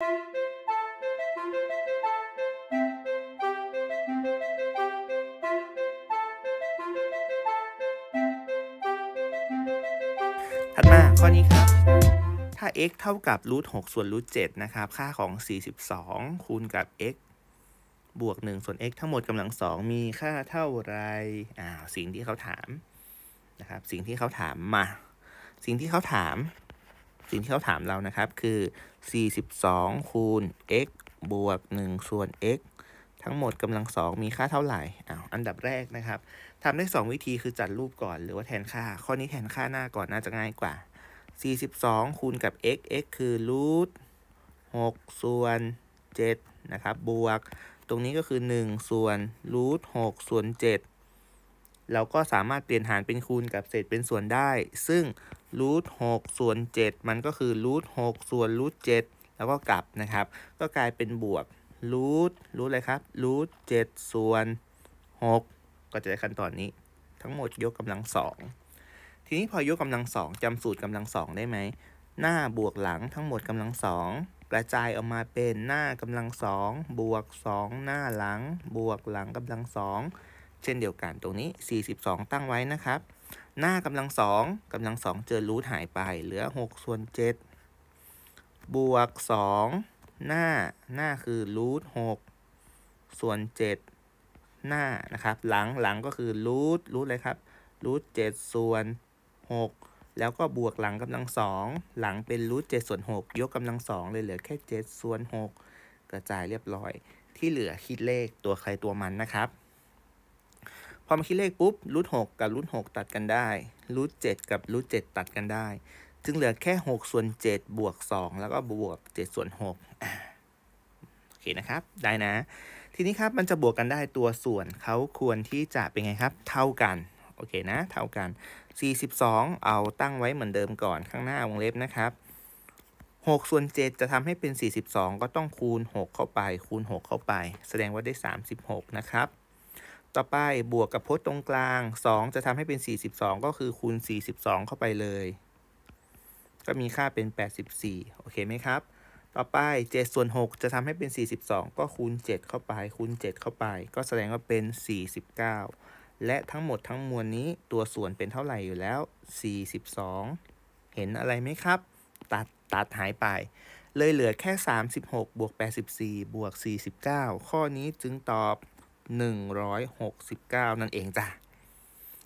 ถัดมาข้อนี้ครับ ถ้า x เท่ากับรูทหส่วนรูทเนะครับ ค่าของ 42 คูณกับ x บวก1ส่วน x ทั้งหมดกำลังสองมีค่าเท่าไรอ่าสิ่งที่เขาถาม นะครับ สิ่งที่เขาถามมา สิ่งที่เขาถามสิ่งที่เขาถามเรานะครับ คือ 42 คูณ x บวก 1 ส่วน x ทั้งหมดกำลังสองมีค่าเท่าไหร่อ้าวอันดับแรกนะครับ ทำได้ 2 วิธีคือจัดรูปก่อนหรือว่าแทนค่า ข้อนี้แทนค่าหน้าก่อนน่าจะง่ายกว่า 42 คูณกับ x x คือรูท6ส่วน7นะครับ บวก ตรงนี้ก็คือ 1 ส่วนรูท6ส่วน7เราก็สามารถเปลี่ยนหารเป็นคูณกับเศษเป็นส่วนได้ ซึ่งรูทหกส่วนเจ็ดมันก็คือรูทหกส่วนรูทเจ็ดแล้วก็กลับนะครับ ก็กลายเป็นบวกรูทรูทอะไรครับรูทเจ็ดส่วนหกก็จะได้ขั้นตอนนี้ทั้งหมดยกกำลังสองทีนี้พอยกกำลังสองจำสูตรกำลังสองได้ไหมหน้าบวกหลังทั้งหมดกำลังสองกระจายออกมาเป็นหน้ากำลังสองบวกสองหน้าหลังบวกหลังกำลังสองเช่นเดียวกันตรงนี้ 42 ตั้งไว้นะครับหน้ากำลังสองกำลังสอง เจอรูทหายไป เหลือหกส่วนเจ็ดบวกสองหน้าหน้าคือรูทหกส่วนเจ็ดหน้านะครับ หลังหลังก็คือรูทรูทเลยครับรูทเจ็ดส่วนหกแล้วก็บวกหลังกำลังสองหลังเป็นรูทเจ็ดส่วนหกยกกำลังสองเลย เหลือแค่เจ็ดส่วนหกกระจายเรียบร้อยที่เหลือคิดเลขตัวใครตัวมันนะครับพอมาคิดเลขปุ๊บรูทหกับรูทหตัดกันได้รูทเกับรูทเตัดกันได้จึงเหลือแค่6ส่วน7บวก 2แล้วก็บวก7ส่วน6โอเคนะครับ ได้นะ ทีนี้ครับมันจะบวกกันได้ตัวส่วนเขาควรที่จะเป็นไงครับ เท่ากัน โอเคนะเท่ากัน 42 เอาตั้งไว้เหมือนเดิมก่อนข้างหน้าวงเล็บนะครับ 6 ส่วน 7 จะทำให้เป็น 42 ก็ต้องคูณ 6 เข้าไป คูณ 6 เข้าไป แสดงว่าได้ 36 นะครับต่อไปบวกกับพจน์ตรงกลาง 2 จะทำให้เป็น 42 ก็คือคูณ 42 เข้าไปเลย ก็มีค่าเป็น 84โอเคไหมครับ ต่อไป 7 ส่วน6จะทำให้เป็น 42 ก็คูณ 7 เข้าไปคูณ 7 เข้าไป ก็แสดงว่าเป็น 49 และทั้งหมดทั้งมวลนี้ตัวส่วนเป็นเท่าไหร่อยู่แล้ว 42 เห็นอะไรไหมครับ ตัดตัดหายไป เลยเหลือแค่ 36บวก84บวก49 ข้อนี้จึงตอบ169 นั่นเองจ้ะ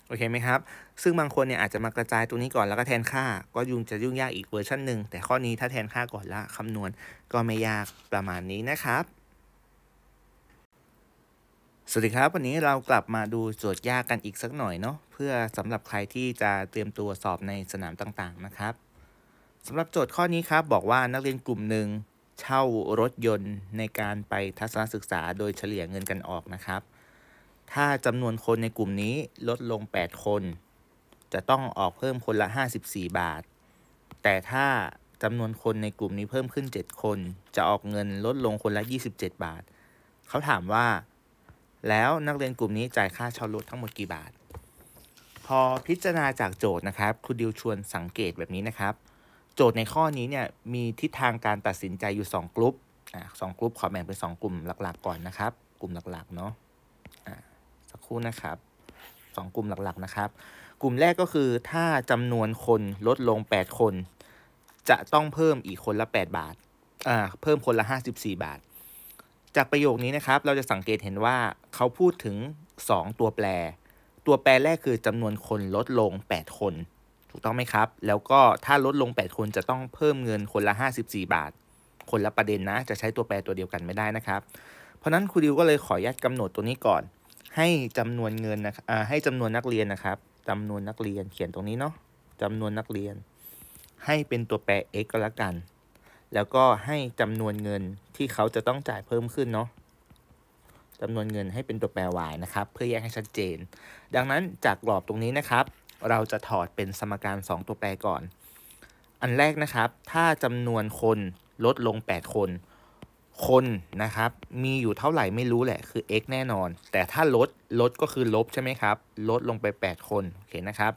โอเคไหมครับ ซึ่งบางคนเนี่ยอาจจะมากระจายตัวนี้ก่อนแล้วก็แทนค่าก็ยุ่งจะยุ่งยากอีกเวอร์ชันหนึ่งแต่ข้อนี้ถ้าแทนค่าก่อน ละ คำนวณ ก็ไม่ยากประมาณนี้นะครับ สวัสดีครับวันนี้เรากลับมาดูโจทย์ยากกันอีกสักหน่อยเนาะเพื่อสำหรับใครที่จะเตรียมตัวสอบในสนามต่างๆ นะครับสำหรับโจทย์ข้อนี้ครับบอกว่านักเรียนกลุ่มหนึ่งเช่ารถยนต์ในการไปทัศนศึกษาโดยเฉลี่ยเงินกันออกนะครับ ถ้าจำนวนคนในกลุ่มนี้ลดลง 8 คน จะต้องออกเพิ่มคนละ 54 บาท แต่ถ้าจำนวนคนในกลุ่มนี้เพิ่มขึ้น 7 คน จะออกเงินลดลงคนละ 27 บาท เขาถามว่า แล้วนักเรียนกลุ่มนี้จ่ายค่าเช่ารถทั้งหมดกี่บาท พอพิจารณาจากโจทย์นะครับ ครูดิวชวนสังเกตแบบนี้นะครับโจทย์ในข้อนี้เนี่ยมีทิศทางการตัดสินใจอยู่2กลุ่มสองกลุ่มขอแบ่งเป็น 2 กลุ่มหลักๆก่อนนะครับ กลุ่มหลักๆเนาะสักครู่นะครับ 2 กลุ่มหลักๆนะครับ กลุ่มแรกก็คือถ้าจำนวนคนลดลง 8 คน จะต้องเพิ่มอีกคนละ 8 บาท อ่าเพิ่มคนละ 54 บาท จากประโยคนี้นะครับเราจะสังเกตเห็นว่าเขาพูดถึง 2 ตัวแปร ตัวแปรแรกคือจำนวนคนลดลง 8 คนถูกต้องไหมครับ แล้วก็ถ้าลดลง 8 คนจะต้องเพิ่มเงินคนละ 54 บาท คนละประเด็นนะ จะใช้ตัวแปรตัวเดียวกันไม่ได้นะครับ เพราะนั้นครูดิวก็เลยขออนุญาตกำหนดตัวนี้ก่อน ให้จำนวนเงินนะครับให้จำนวนนักเรียนนะครับจำนวนนักเรียนเขียนตรงนี้เนาะจำนวนนักเรียน ให้เป็นตัวแปร x ก็แล้วกัน แล้วก็ให้จำนวนเงินที่เขาจะต้องจ่ายเพิ่มขึ้นเนาะจำนวนเงินให้เป็นตัวแปร y นะครับ เพื่อแยกให้ชัดเจน ดังนั้นจากกรอบตรงนี้นะครับเราจะถอดเป็นสมการ 2 ตัวแปรก่อน อันแรกนะครับ ถ้าจำนวนคนลดลง 8 คน คนนะครับ มีอยู่เท่าไหร่ไม่รู้แหละ คือ x แน่นอน แต่ถ้าลด ลดก็คือลบใช่ไหมครับ ลดลงไป 8 คนโอเคนะครับ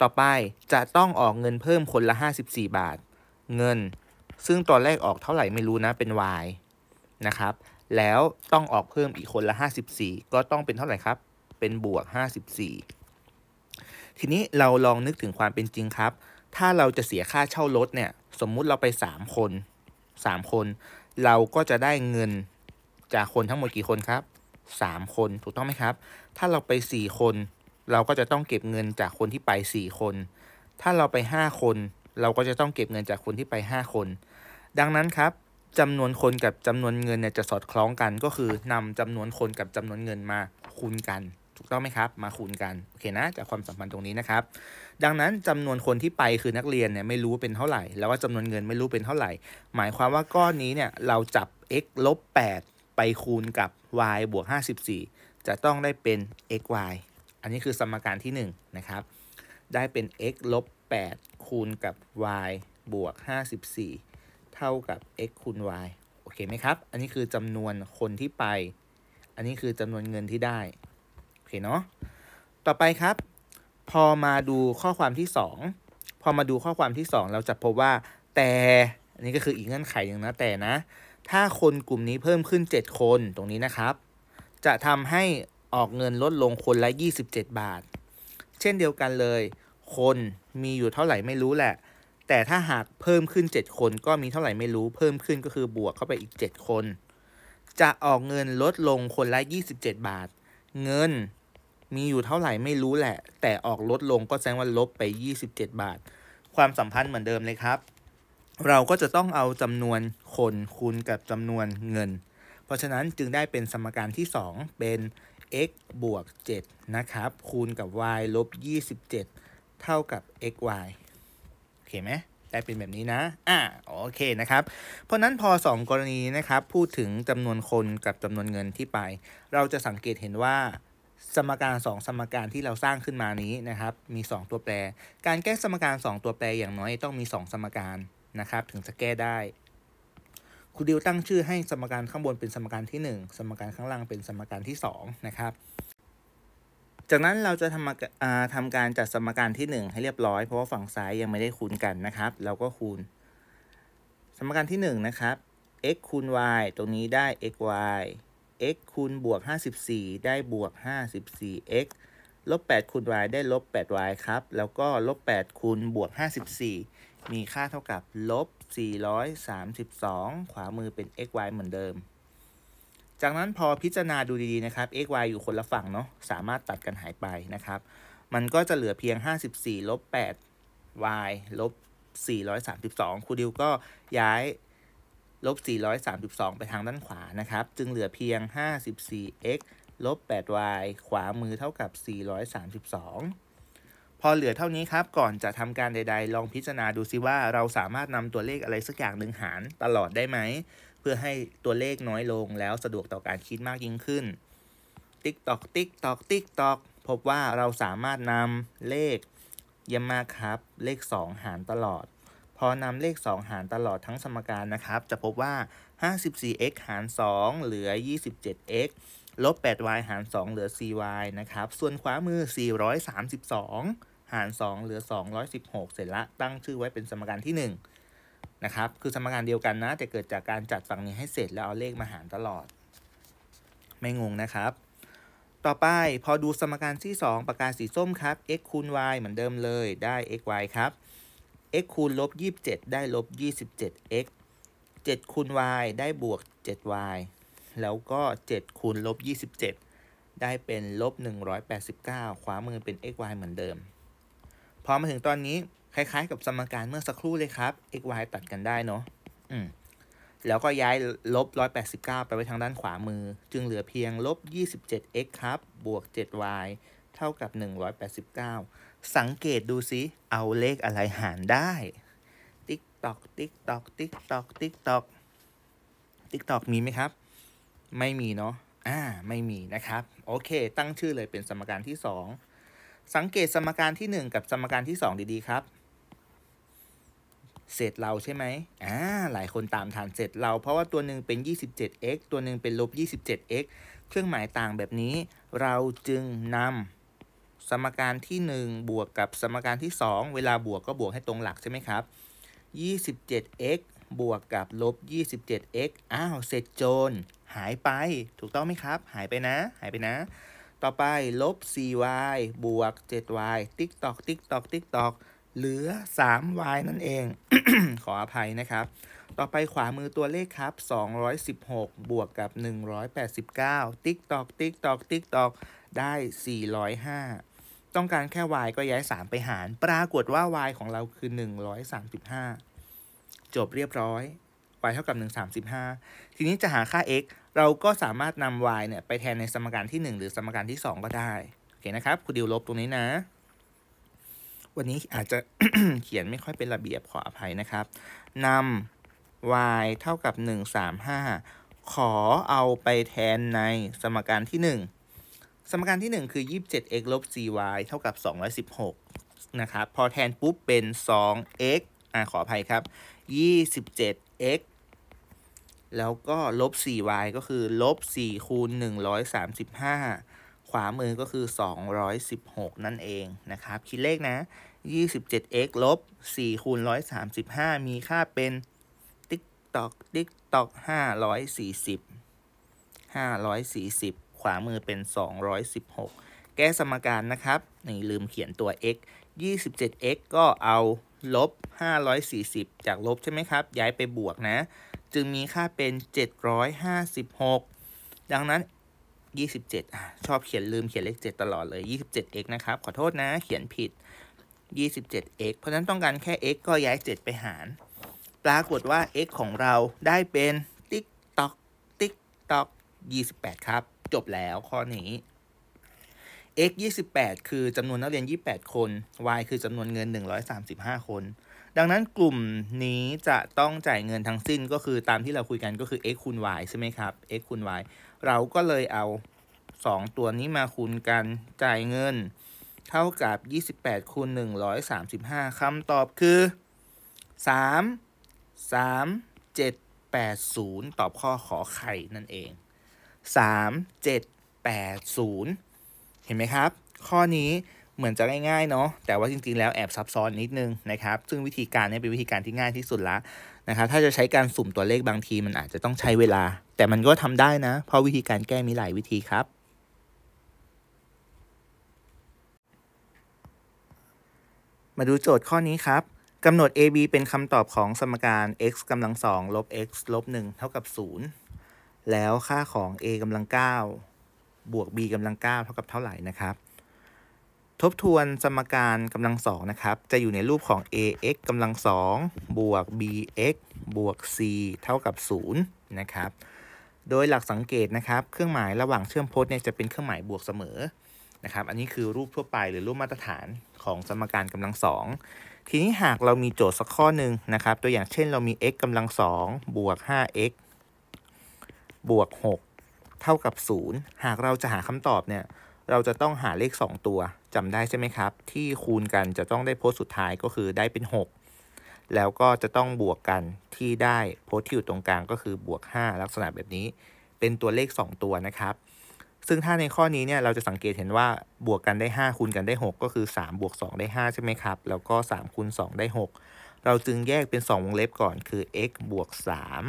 ต่อไปจะต้องออกเงินเพิ่มคนละ 54 บาท เงิน ซึ่งตอนแรกออกเท่าไหร่ไม่รู้นะ เป็น y นะครับ แล้วต้องออกเพิ่มอีกคนละ 54 ก็ต้องเป็นเท่าไหร่ครับ เป็นบวก54ทีนี้เราลองนึกถึงความเป็นจริงครับ ถ้าเราจะเสียค่าเช่ารถเนี่ย สมมุติเราไป 3 คน 3 คน เราก็จะได้เงินจากคนทั้งหมดกี่คนครับ 3 คน ถูกต้องไหมครับ ถ้าเราไป 4 คน เราก็จะต้องเก็บเงินจากคนที่ไป 4 คน ถ้าเราไป 5 คน เราก็จะต้องเก็บเงินจากคนที่ไป 5 คน ดังนั้นครับจำนวนคนกับจำนวนเงินเนี่ยจะสอดคล้องกัน ก็คือนำจำนวนคนกับจำนวนเงินมาคูณกันถูกต้องไหมครับ มาคูณกัน โอเคนะ จากความสัมพันธ์ตรงนี้นะครับ ดังนั้นจำนวนคนที่ไปคือนักเรียนเนี่ยไม่รู้เป็นเท่าไหร่ แล้วก็จำานวนเงินไม่รู้เป็นเท่าไหร่ หมายความว่าก้อนนี้เนี่ย เราจับ x ลบ8ไปคูณกับ y บวก54 จะต้องได้เป็น xy อันนี้คือสมการที่1นะครับ ได้เป็น x ลบ8คูณกับ y บวก54เท่ากับ x คูณ y โอเคไหมครับ อันนี้คือจำนวนคนที่ไป อันนี้คือจำนวนเงินที่ได้เคเนาะ ต่อไปครับ พอมาดูข้อความที่ 2 พอมาดูข้อความที่ 2 เราจะพบว่า แต่ อันนี้ก็คืออีกเงื่อนไขหนึ่งนะ แต่นะ ถ้าคนกลุ่มนี้เพิ่มขึ้น 7 คน ตรงนี้นะครับ จะทำให้ออกเงินลดลงคนละ27 บาท เช่นเดียวกันเลย คนมีอยู่เท่าไหร่ไม่รู้แหละ แต่ถ้าหากเพิ่มขึ้น 7 คน ก็มีเท่าไหร่ไม่รู้ เพิ่มขึ้นก็คือบวกเข้าไปอีก 7 คน จะออกเงินลดลงคนละ27 บาท เงินมีอยู่เท่าไหร่ไม่รู้แหละ แต่ออกลดลงก็แสดงว่าลบไป 27 บาท ความสัมพันธ์เหมือนเดิมเลยครับ เราก็จะต้องเอาจำนวนคนคูณกับจำนวนเงิน เพราะฉะนั้นจึงได้เป็นสมการที่ 2 เป็น x บวก7นะครับ คูณกับ y ลบ 27 เท่ากับ xy โอเคไหมได้เป็นแบบนี้นะ อ่า โอเคนะครับ เพราะนั้นพอ 2 กรณีนะครับ พูดถึงจำนวนคนกับจำนวนเงินที่ไป เราจะสังเกตเห็นว่าสมการ 2 สมการที่เราสร้างขึ้นมานี้นะครับมี 2 ตัวแปร การแก้สมการ 2 ตัวแปรอย่างน้อยต้องมี 2 สมการนะครับถึงจะแก้ได้ครูดิวตั้งชื่อให้สมการข้างบนเป็นสมการที่ 1 สมการข้างล่างเป็นสมการที่2นะครับจากนั้นเราจะทำทำการจัดสมการที่ 1 ให้เรียบร้อย เพราะว่าฝั่งซ้ายยังไม่ได้คูณกันนะครับเราก็คูณ สมการที่1นะครับ x คูณ y ตรงนี้ได้ xy x คูณบวก 54 ได้ บวก 54x ลบ 8คูณ y ได้ ลบ 8y ครับ แล้วก็ ลบ 8คูณบวก 54 มีค่าเท่ากับ ลบ 432 ขวามือเป็น xy เหมือนเดิม จากนั้นพอพิจารณา ดูดีๆ นะครับ xy อยู่คนละ ฝั่ง เนาะสามารถตัดกันหายไป นะครับ มันก็จะเหลือเพียง 54ลบ 8y ลบ 432 คูณดิวก็ย้ายลบ432 ไปทางด้านขวา นะครับ จึงเหลือเพียง 54x ลบ 8y ขวามือเท่ากับ 432 พอเหลือเท่านี้ครับ ก่อนจะทำการใด ๆ ลองพิจารณาดูซิว่าเราสามารถนำตัวเลขอะไรสักอย่างหนึ่งหารตลอดได้ไหม เพื่อให้ตัวเลขน้อยลงแล้วสะดวกต่อการคิดมากยิ่งขึ้น ติ๊กตอก ติ๊กตอก ติ๊กตอก พบว่าเราสามารถนำเลขเยี่ยมมากครับ เลข 2 หารตลอดพอนำเลข 2 หารตลอดทั้งสมการนะครับ จะพบว่า 54x หาร2เหลือ 27x ลบ 8y หาร2เหลือ 4y นะครับส่วนขวามือ 432 หาร2เหลือ 216 เสร็จละ ตั้งชื่อไว้เป็นสมการที่1นะครับคือสมการเดียวกันนะ แต่เกิดจากการจัดฝั่งนี้ให้เสร็จแล้วเอาเลขมาหารตลอด ไม่งงนะครับ ต่อไปพอดูสมการที่ 2ปากกาสีส้มครับ x คูณ y เหมือนเดิมเลยได้ xy ครับ x คูณลบ 27 ได้ลบ 27x 7 คูณ y ได้บวก 7y แล้วก็ 7 คูณลบ 27 ได้เป็นลบ 189 ขวามือเป็น xy เหมือนเดิม พอมาถึงตอนนี้คล้ายๆกับสมการเมื่อสักครู่เลยครับ xy ตัดกันได้เนาะอืมแล้วก็ย้ายลบ 189 ไปไว้ทางด้านขวามือ จึงเหลือเพียงลบ 27x ครับบวก 7y เท่ากับ 189สังเกตดูซิ เอาเลขอะไรหารได้ติ๊กตอกติ๊กตอกติ๊กตอกติ๊กตอกติ๊กตอกมีไหมครับ ไม่มีเนาะอ่าไม่มีนะครับโอเค ตั้งชื่อเลยเป็นสมการที่สองสังเกตสมการที่หนึ่งกับสมการที่สองดีๆครับเศษเราใช่ไหมอ่าหลายคนตามฐานเศษเราเพราะว่าตัวหนึ่งเป็น 27x ตัวหนึ่งเป็นลบ 27x เครื่องหมายต่างแบบนี้ เราจึงนำสมการที่ 1 บวกกับสมการที่ 2 เวลาบวกก็บวกให้ตรงหลักใช่ไหมครับ 27x บวกกับลบ 27x อ้าวเสร็จโจรหายไปถูกต้องไหมครับ หายไปนะ หายไปนะ ต่อไปลบ 4y บวก 7y ติ๊กตอกติ๊กตอกติ๊กตอกเหลือ 3y นั่นเองขออภัยนะครับ ต่อไปขวามือตัวเลขครับ 216 บวกกับ 189ติ๊กตอกติ๊กตอกติ๊กตอกได้ 405ต้องการแค่ y ก็ย้าย 3 ไปหาร ปรากฏว่า y ของเราคือ 135 จบเรียบร้อย y เท่ากับ135 ทีนี้จะหาค่า x เราก็สามารถนำ y เนี่ยไปแทนในสมการที่ 1 หรือสมการที่ 2 ก็ได้โอเคนะครับคุณดิวลบตรงนี้นะ วันนี้อาจจะเขียนไม่ค่อยเป็นระเบียบขออภัยนะครับนำ y เท่ากับ135ขอเอาไปแทนในสมการที่ 1สมการที่ 1 คือ 27x ลบ cy เท่ากับ 216นะครับพอแทนปุ๊บเป็น 2x อ่าขออภัยครับ 27x แล้วก็ลบ 4y ก็คือลบ4คูณ135 ขวามือก็คือ 216 นั่นเองนะครับ คิดเลขนะ 27x ลบ4คูณ135มีค่าเป็นติ๊กตอกติ๊กตอก540 540ขวามือเป็น 216 แก้สมการนะครับ นี่ลืมเขียนตัว x 27x ก็เอาลบ 540 จากลบใช่ไหมครับ ย้ายไปบวกนะ จึงมีค่าเป็น 756 ดังนั้น 27อ่ะชอบเขียนลืมเขียนเลข7ตลอดเลย 27x นะครับ ขอโทษนะเขียนผิด 27x เพราะนั้นต้องการแค่ x ก็ย้าย 7 ไปหาร ปรากฏว่า x ของเราได้เป็นติ๊กตอกติ๊กตอก 28 ครับจบแล้วข้อนี้ x ยี่สิบแปดคือจำนวนนักเรียนยี่แปดคน y คือจำนวนเงินหนึ่งร้อยสสามิบห้าคน ดังนั้นกลุ่มนี้จะต้องจ่ายเงินทั้งสิ้นก็คือตามที่เราคุยกันก็คือ x คูณ y ใช่ไหมครับ x คูณ y เราก็เลยเอา 2 ตัวนี้มาคูณกันจ่ายเงินเท่ากับ 28คูณ135คำตอบคือ 3 3 7 8 0 ตอบข้อขอไข่นั่นเอง3780 เห็นไหมครับ ข้อนี้เหมือนจะง่ายๆ เนาะแต่ว่าจริงๆ แล้วแอบซับซ้อนนิดนึงนะครับ ซึ่งวิธีการนี้เป็นวิธีการที่ง่ายที่สุดละนะครับถ้าจะใช้การสุ่มตัวเลขบางทีมันอาจจะต้องใช้เวลา แต่มันก็ทำได้นะ เพราะวิธีการแก้มีหลายวิธีครับ มาดูโจทย์ข้อนี้ครับกำหนด AB เป็นคำตอบของสมการ x กำลังสองลบ x ลบหนึ่งเท่ากับ0แล้วค่าของ a กำลัง9บวก b กำลัง9เท่ากับเท่าไหร่นะครับ ทบทวนสมการกำลังสองนะครับ จะอยู่ในรูปของ ax กำลังสอง บวก bx บวก c เท่ากับ0นะครับ โดยหลักสังเกตนะครับ เครื่องหมายระหว่างเชื่อมพจน์เนี่ยจะเป็นเครื่องหมายบวกเสมอนะครับ อันนี้คือรูปทั่วไปหรือรูปมาตรฐานของสมการกำลังสอง ทีนี้หากเรามีโจทย์สักข้อหนึ่งนะครับ ตัวอย่างเช่น เรามี x กำลังสอง บวก 5x บวก6เท่ากับ 0 หากเราจะหาคำตอบเนี่ยเราจะต้องหาเลข 2 ตัวจำได้ใช่ไหมครับที่คูณกันจะต้องได้โพสต์สุดท้ายก็คือได้เป็น 6 แล้วก็จะต้องบวกกันที่ได้โพสต์ที่อยู่ตรงกลางก็คือบวก5ลักษณะแบบนี้ เป็นตัวเลข 2 ตัวนะครับ ซึ่งถ้าในข้อนี้เนี่ยเราจะสังเกตเห็นว่าบวกกันได้ 5 คูณกันได้ 6 ก็คือ3บวก2ได้ 5 ใช่ไหมครับ แล้วก็3คูณ2ได้ 6 เราจึงแยกเป็น2วงเล็บก่อนคือ x บวก3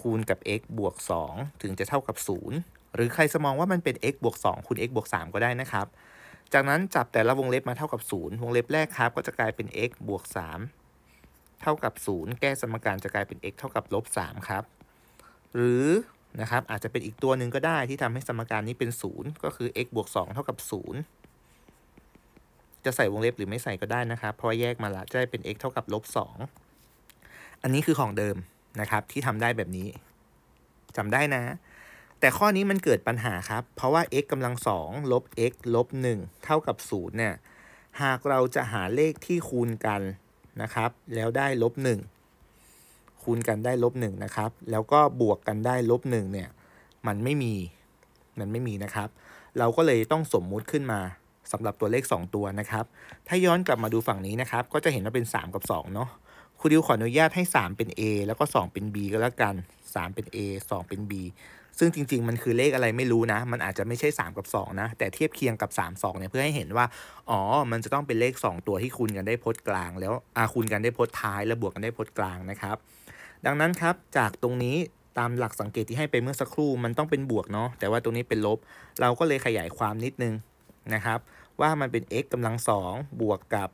คูณกับ x บวก2ถึงจะเท่ากับ 0 หรือใครจะมองว่ามันเป็น x บวก2คูณ x บวก3ก็ได้นะครับ จากนั้นจับแต่ละวงเล็บมาเท่ากับ0วงเล็บแรกครับ ก็จะกลายเป็น x บวก3เท่ากับ0แก้สมการจะกลายเป็น x เท่ากับ ลบ3ครับ หรือ นะครับ อาจจะเป็นอีกตัวหนึ่งก็ได้ที่ทำให้สมการนี้เป็น0ก็คือ x บวก2เท่ากับ0จะใส่วงเล็บหรือไม่ใส่ก็ได้นะครับ เพราะแยกมาละจะได้เป็น x เท่ากับ ลบ2อันนี้คือของเดิมนะครับที่ทำได้แบบนี้จำได้นะ แต่ข้อนี้มันเกิดปัญหาครับ เพราะว่า x กำลังสองลบ x ลบ1เท่ากับ0เนี่ยหากเราจะหาเลขที่คูณกันนะครับแล้วได้ลบ 1 คูณกันได้ลบ1นะครับแล้วก็บวกกันได้ลบ1เนี่ยมันไม่มี มันไม่มีนะครับ เราก็เลยต้องสมมุติขึ้นมาสำหรับตัวเลข 2 ตัวนะครับ ถ้าย้อนกลับมาดูฝั่งนี้นะครับ ก็จะเห็นว่าเป็น 3 กับ2เนาะครูดิวขออนุญาตให้3เป็น A แล้วก็ 2 เป็น B ก็แล้วกัน 3 เป็น A 2 เป็น B ซึ่งจริงๆ มันคือเลขอะไรไม่รู้นะ มันอาจจะไม่ใช่ 3 กับ 2 นะ แต่เทียบเคียงกับ 3 2 เนี่ย เพื่อให้เห็นว่า อ๋อ มันจะต้องเป็นเลข 2 ตัวที่คูณกันได้พจน์กลาง แล้วอาคูณกันได้พจน์ท้ายแล้วบวกกันได้พจน์กลางนะครับ ดังนั้นครับ จากตรงนี้ตามหลักสังเกตที่ให้ไปเมื่อสักครู่มันต้องเป็นบวกเนาะแต่ว่าตรงนี้เป็นลบเราก็เลยขยายความนิดนึงนะครับว่ามันเป็น x กำลัง2บวกกับ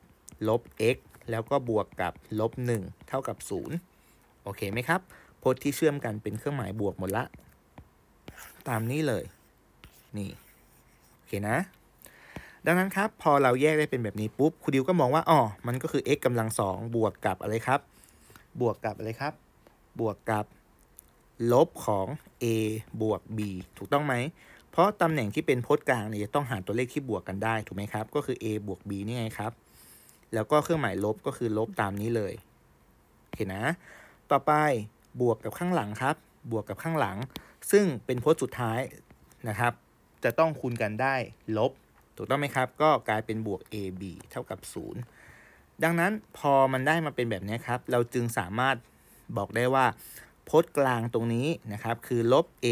ลบ x แล้วก็บวกกับ ลบ 1 เท่ากับ0โอเคไหมครับพจน์ที่เชื่อมกันเป็นเครื่องหมายบวกหมดละ ตามนี้เลย นี่โอเคนะดังนั้นครับ พอเราแยกได้เป็นแบบนี้ปุ๊บครูดิวก็มองว่า อ๋อ มันก็คือ x กำลังสองบวกกับอะไรครับ บวกกับอะไรครับ บวกกับ ลบของ a บวก b ถูกต้องไหมเพราะตำแหน่งที่เป็นพจน์กลางเนี่ยจะต้องหาตัวเลขที่บวกกันได้ถูกไหมครับ ก็คือ a บวก b นี่ไงครับแล้วก็เครื่องหมายลบก็คือลบตามนี้เลย เห็นนะ ต่อไปบวกกับข้างหลังครับ บวกกับข้างหลัง ซึ่งเป็นโพสต์สุดท้ายนะครับ จะต้องคูณกันได้ลบ ถูกต้องไหมครับ ก็กลายเป็นบวก ab เท่ากับ0ดังนั้นพอมันได้มาเป็นแบบนี้ครับ เราจึงสามารถบอกได้ว่าโพสต์กลางตรงนี้นะครับ คือลบ a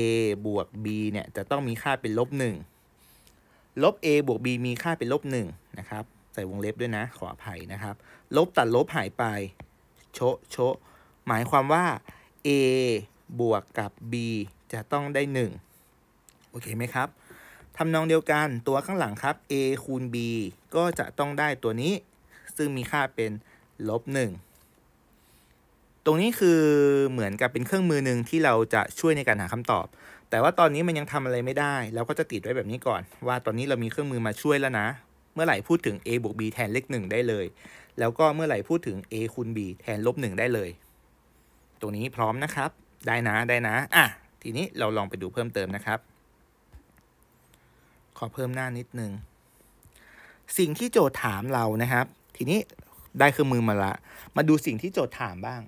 บวก b เนี่ยจะต้องมีค่าเป็นลบ1ลบ a บวก b มีค่าเป็นลบ1นะครับใส่วงเล็บด้วยนะขออภัยนะครับ ลบตัดลบหายไปโชโชหมายความว่า a บวกกับ b จะต้องได้ 1 โอเคไหมครับทำนองเดียวกันตัวข้างหลังครับ a คูณ b ก็จะต้องได้ตัวนี้ ซึ่งมีค่าเป็น ลบ 1 ตรงนี้คือเหมือนกับเป็นเครื่องมือหนึ่งที่เราจะช่วยในการหาคำตอบ แต่ว่าตอนนี้มันยังทำอะไรไม่ได้เราก็จะติดไว้แบบนี้ก่อน ว่าตอนนี้เรามีเครื่องมือมาช่วยแล้วนะเมื่อไหร่พูดถึง a บวก b แทนเลขหนึ่งได้เลย แล้วก็เมื่อไหร่พูดถึง a คูณ b แทนลบหนึ่งได้เลย ตรงนี้พร้อมนะครับ ได้นะ ได้นะ อ่ะ ทีนี้เราลองไปดูเพิ่มเติมนะครับ ขอเพิ่มหน้านิดนึง สิ่งที่โจทย์ถามเรานะครับ ทีนี้ได้เครื่องมือมาละ มาดูสิ่งที่โจทย์ถามบ้าง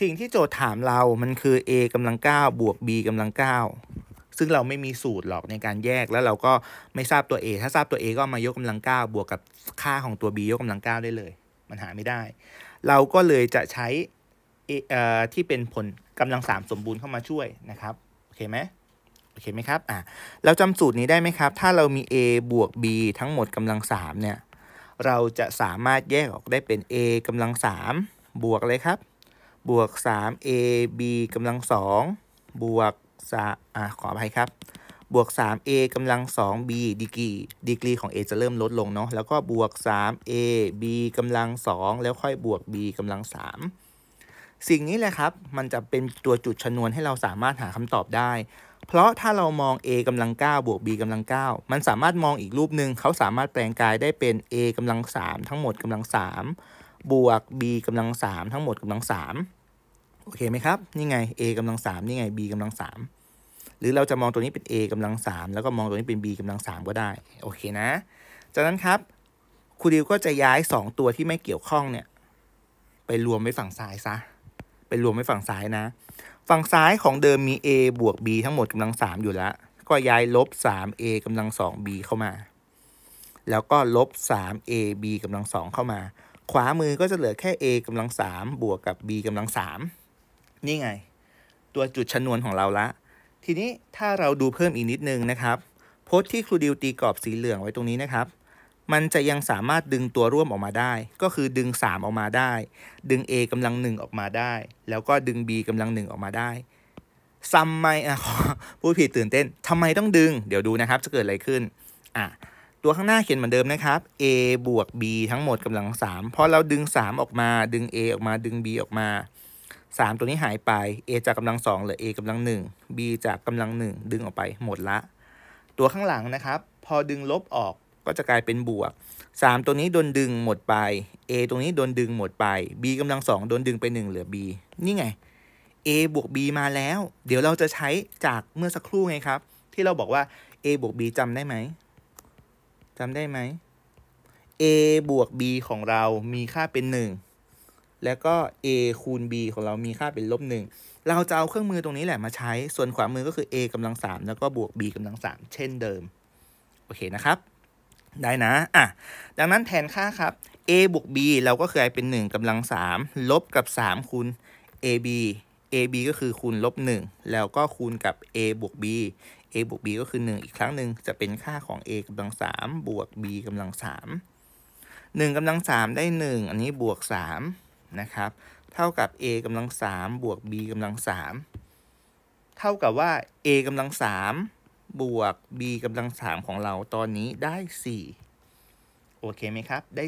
สิ่งที่โจทย์ถามเรามันคือ a กำลัง9บวก b กำลัง9ซึ่งเราไม่มีสูตรหรอกในการแยกแล้วเราก็ไม่ทราบตัว A ถ้าทราบตัว A ก็มายกกำลัง 9 บวกกับค่าของตัว B ยกกำลัง 9 ได้เลย มันหาไม่ได้ เราก็เลยจะใช้ A, เอ่อที่เป็นผลกำลัง 3 สมบูรณ์เข้ามาช่วยนะครับโอเคไหมโอเคไหมครับอ่ะเราจำสูตรนี้ได้ไหมครับ ถ้าเรามี A บวก B ทั้งหมดกำลัง3เนี่ยเราจะสามารถแยกออกได้เป็น A กำลัง 3 บวกเลยครับ บวก 3AB กำลัง2บวก3อ่าขออภัยครับ บวก 3a กำลัง 2b ดีกรีดีกรีของ a จะเริ่มลดลงเนาะ แล้วก็บวก 3a b กำลัง2แล้วค่อยบวก b กำลัง3สิ่งนี้แหละครับ มันจะเป็นตัวจุดชนวนให้เราสามารถหาคำตอบได้ เพราะถ้าเรามอง a กำลัง9บวก b กำลัง9มันสามารถมองอีกรูปหนึ่ง เขาสามารถแปลงกายได้เป็น a กำลัง3ทั้งหมดกำลัง3บวก b กำลัง3ทั้งหมดกำลัง3โอเคไหมครับ นี่ไง a กำลังสามนี่ไง b กำลังสาม หรือเราจะมองตัวนี้เป็น a กำลังสาม แล้วก็มองตัวนี้เป็น b กำลังสามก็ได้ โอเคนะ จากนั้นครับ ครูดิวก็จะย้าย 2 ตัวที่ไม่เกี่ยวข้องเนี่ยไปรวมไว้ฝั่งซ้ายซะ ไปรวมไว้ฝั่งซ้ายนะ ฝั่งซ้ายของเดิมมี a บวก b ทั้งหมดกำลัง3อยู่แล้วก็ย้ายลบ 3a กำลัง 2b เข้ามา แล้วก็ลบ 3ab กำลัง2เข้ามา ขวามือก็จะเหลือแค่ a กำลัง3บวกกับ b กำลัง3นี่ไง ตัวจุดชนวนของเราละ ทีนี้ถ้าเราดูเพิ่มอีกนิดนึงนะครับโพสที่ครูดิวตีกรอบสีเหลืองไว้ตรงนี้นะครับ มันจะยังสามารถดึงตัวร่วมออกมาได้ ก็คือดึง 3 ออกมาได้ ดึง A กำลังหนึ่งออกมาได้ แล้วก็ดึง B กำลังหนึ่งออกมาได้ซัมไมอ่ะพูดผิดตื่นเต้นทำไมต้องดึง เดี๋ยวดูนะครับ จะเกิดอะไรขึ้นอ่ะตัวข้างหน้าเขียนเหมือนเดิมนะครับ a บวก b ทั้งหมดกำลัง3พอเราดึง 3 ออกมา ดึง a ออกมาดึง b ออกมา3 ตัวนี้หายไป a จากกำลัง2เหลือ a กำลัง 1 b จากกำลัง 1 ดึงออกไปหมดละ ตัวข้างหลังนะครับพอดึงลบออกก็จะกลายเป็นบวก 3 ตัวนี้โดนดึงหมดไป a ตรงนี้โดนดึงหมดไป b กำลัง2โดนดึงไป 1 เหลือ b นี่ไง a บวก b มาแล้ว เดี๋ยวเราจะใช้จากเมื่อสักครู่ไงครับ ที่เราบอกว่า a บวก b จำได้ไหมจำได้ไหม a บวก b ของเรามีค่าเป็น 1แล้วก็ a คูณ b ของเรามีค่าเป็นลบหนึ่งเราจะเอาเครื่องมือตรงนี้แหละมาใช้ ส่วนขวามือก็คือ a กำลังสามแล้วก็บวก b กำลังสามเช่นเดิม โอเคนะครับ ได้นะ อ่ะ ดังนั้นแทนค่าครับ a บวก b เราก็กลายเป็น1กำลังสามลบกับ 3 คูณ ab ab ก็คือคูณลบหแล้วก็คูณกับ a บวก b a บวก b ก็คือ 1 อีกครั้งหนึ่ง จะเป็นค่าของ a กำลังสามบวก b กำลังสามหนึ่งกำลังสามได้ 1 อันนี้บวก3นะครับ เท่ากับ a กำลังสามบวก b กำลังสามเท่ากับว่า a กำลังสามบวก b กำลังสามของเราตอนนี้ได้ 4 โอเคไหมครับ ได้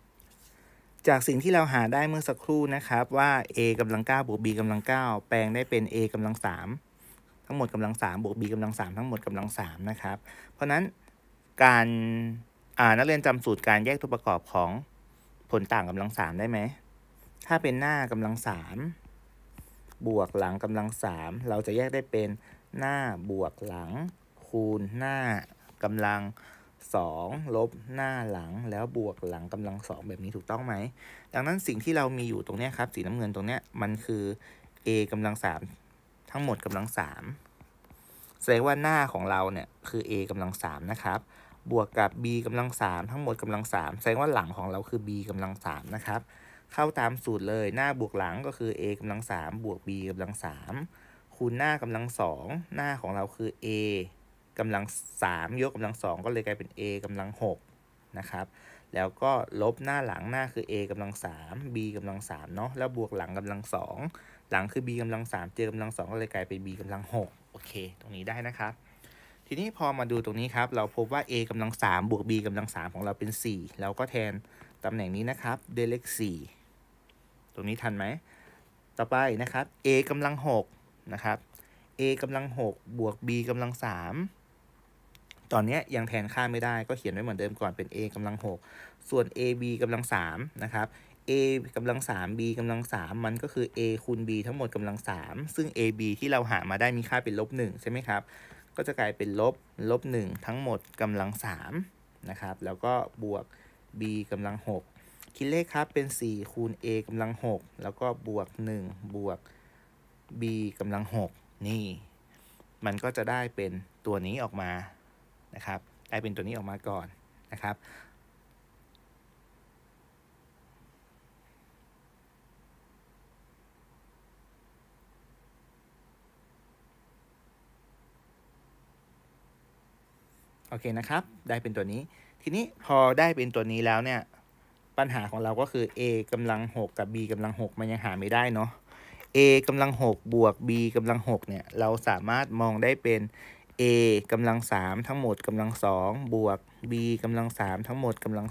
4 จากสิ่งที่เราหาได้เมื่อสักครู่นะครับ ว่า a กำลัง9บวก b กำลัง9แปลงได้เป็น a กำลังสามทั้งหมดกำลังสามบวก b กำลังสามทั้งหมดกำลังสามนะครับ เพราะนั้นการนักเรียนจำสูตรการแยกตัวประกอบของลต่างกำลังสามได้ไหม ถ้าเป็นหน้ากำลังสามบวกหลังกำลังสามเราจะแยกได้เป็นหน้าบวกหลัง คูณหน้ากำลังสองลบหน้าหลัง แล้วบวกหลังกำลังสองแบบนี้ถูกต้องไหม ดังนั้นสิ่งที่เรามีอยู่ตรงนี้ครับสีน้ำเงินตรงนี้มันคือ a กำลังสามทั้งหมดกำลังสามแสดงว่าหน้าของเราเนี่ยคือ a กำลังสามนะครับบวกกับ b กำลังสามทั้งหมดกำลังสามแสดงว่าหลังของเราคือ b กำลังสามนะครับ เข้าตามสูตรเลยหน้าบวกหลังก็คือ a กำลังสามบวก b กำลังสามคูณหน้ากำลังสองหน้าของเราคือ a กำลังสามยกกำลังสองก็เลยกลายเป็น a กำลังหกนะครับ แล้วก็ลบหน้าหลังหน้าคือ a กำลังสาม b กำลังสามเนาะแล้วบวกหลังกำลังสองหลังคือ b กำลังสามเจอกำลังสองก็เลยกลายเป็น b กำลังหกโอเค ตรงนี้ได้นะครับทีนี้พอมาดูตรงนี้ครับ เราพบว่า a กำลัง3บวก b กำลัง3ของเราเป็น4เราก็แทนตำแหน่งนี้นะครับด้เลข4ตรงนี้ทันไหม ต่อไปนะครับ a กำลัง6นะครับ a กำลัง6บวก b กำลัง3ตอนนี้ยังแทนค่าไม่ได้ ก็เขียนไว้เหมือนเดิมก่อนเป็น a กำลัง6ส่วน ab กำลัง3นะครับ a กำลัง 3b กำลัง3มันก็คือ a คูณ b ทั้งหมดกำลัง 3 ซึ่ง ab ที่เราหามาได้มีค่าเป็นลบ1ใช่ไหมครับก็จะกลายเป็นลบ ลบ 1 ทั้งหมดกำลัง3นะครับ แล้วก็บวก b กำลัง 6 คิดเลขครับเป็น 4 คูณ a กำลัง 6 แล้วก็บวก 1 บวก b กำลัง 6 นี่ มันก็จะได้เป็นตัวนี้ออกมานะครับได้เป็นตัวนี้ออกมาก่อนนะครับโอเคนะครับ ได้เป็นตัวนี้ ทีนี้พอได้เป็นตัวนี้แล้วเนี่ย ปัญหาของเราก็คือ a กำลัง6กับ b กำลัง6มันยังหาไม่ได้เนาะ a กำลัง6บวก b กำลัง6เนี่ย เราสามารถมองได้เป็น a กำลัง3ทั้งหมดกำลัง2บวก b กำลัง3ทั้งหมดกำลัง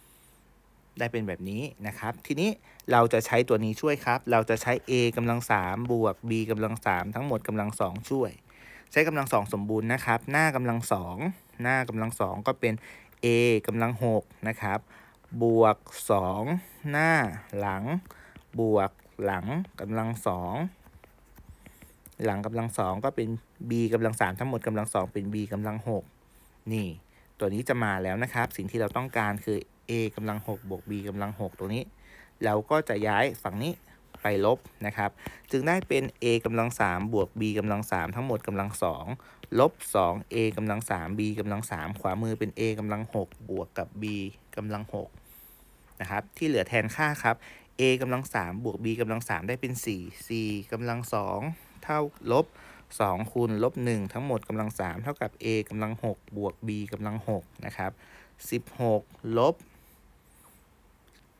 2ได้เป็นแบบนี้นะครับ ทีนี้เราจะใช้ตัวนี้ช่วยครับ เราจะใช้ a กำลัง3บวก b กำลัง3ทั้งหมดกำลัง2ช่วยใช้กำลังสองสมบูรณ์นะครับหน้ากำลังสองหน้ากำลังสองก็เป็น a กำลังหกนะครับบวกสองหน้าหลัง บวกหลังกำลังสองหลังกำลังสองก็เป็น b กำลังสามทั้งหมดกำลังสองเป็น b กำลังหกนี่ตัวนี้จะมาแล้วนะครับสิ่งที่เราต้องการคือ a กำลังหกบวก b กำลังหกตัวนี้ เราก็จะย้ายฝั่งนี้ไปลบนะครับ จึงได้เป็น a กำลัง 3 บวก b กำลัง 3 ทั้งหมดกำลัง2ลบ 2a กำลัง 3 b กำลัง 3 ขวามือเป็น a กำลัง 6 บวกกับ b กำลัง6นะครับที่เหลือแทนค่าครับ a กำลัง 3 บวก b กำลัง 3 ได้เป็น 4 4กำลัง 2 เท่าลบ 2 คูณลบ 1 ทั้งหมดกำลัง 3 เท่ากับ a กำลัง 6 บวก b กำลัง6นะครับ 16 ลบ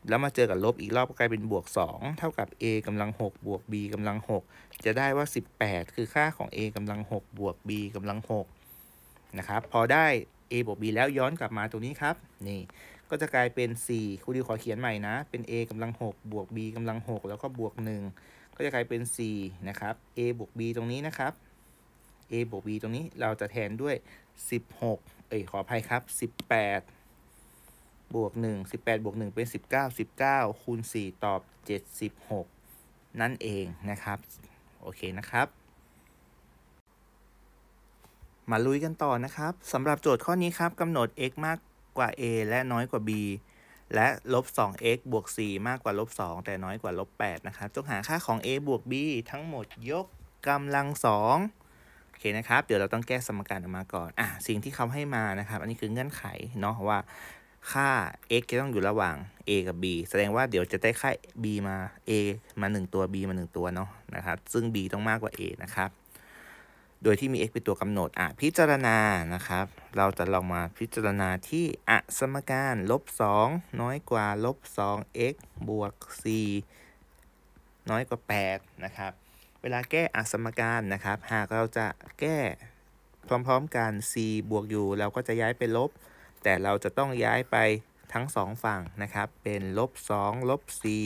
แล้วมาเจอกับลบอีกรอบก็กลายเป็นบวก 2 เท่ากับ a กำลัง6บวก b กำลัง6จะได้ว่า 18 คือค่าของ a กำลัง6บวก b กำลัง6นะครับพอได้ a บวก b แล้วย้อนกลับมาตรงนี้ครับนี่ก็จะกลายเป็น4ครูดิวขอเขียนใหม่นะเป็น a กำลัง6บวก b กำลัง6แล้วก็บวก1ก็จะกลายเป็น4นะครับ a บวก b ตรงนี้นะครับ a บวก b ตรงนี้เราจะแทนด้วย 16เอ้ยขออภัยครับ 18บวก1 18 บวก 1 เป็น 19 19คูณ4 ตอบ 76 นั่นเองนะครับ โอเคนะครับ มาลุยกันต่อนะครับสำหรับโจทย์ข้อนี้ครับกำหนด x มากกว่า a และน้อยกว่า b และลบ 2x บวก4มากกว่าลบ 2 แต่น้อยกว่าลบ8นะครับจงหาค่าของ a บวก b ทั้งหมดยกกำลัง 2 โอเคนะครับ เดี๋ยวเราต้องแก้สมการออกมาก่อน อ่ะ สิ่งที่เขาให้มานะครับอันนี้คือเงื่อนไขเนาะว่าค่า x จะต้องอยู่ระหว่าง a กับ b แสดงว่าเดี๋ยวจะได้ค่า b มา a มา 1 ตัว b มา 1 ตัวเนาะนะครับ ซึ่ง b ต้องมากกว่า a นะครับ โดยที่มี x เป็นตัวกำหนด อ่ะ พิจารณา นะครับ เราจะลองมาพิจารณาที่อสมการลบ2น้อยกว่าลบ 2x บวก c น้อยกว่า8นะครับ เวลาแก้อสมการนะครับหากเราจะแก้ พร้อมๆ กัน c บวกอยู่เราก็จะย้ายไปลบแต่เราจะต้องย้ายไปทั้ง2ฝั่งนะครับเป็นลบ2ลบ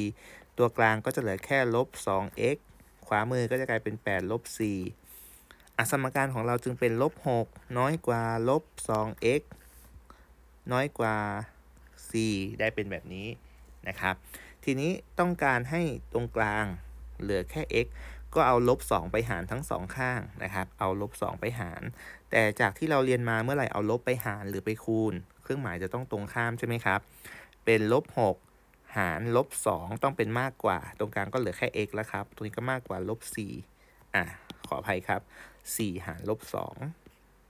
4ตัวกลางก็จะเหลือแค่ลบ 2x ขวามือก็จะกลายเป็น8ลบ4อสมการของเราจึงเป็นลบ6น้อยกว่าลบ 2x น้อยกว่า4ได้เป็นแบบนี้นะครับทีนี้ต้องการให้ตรงกลางเหลือแค่ x ก็เอาลบ2ไปหารทั้ง2ข้างนะครับ เอาลบ2ไปหาร แต่จากที่เราเรียนมาเมื่อไหร่เอาลบไปหารหรือไปคูณ เครื่องหมายจะต้องตรงข้ามใช่ไหมครับ เป็นลบ6หารลบ2ต้องเป็นมากกว่า ตรงกลางก็เหลือแค่ x แล้วครับตรงนี้ก็มากกว่าลบ4อ่ะขออภัยครับ 4 หารลบ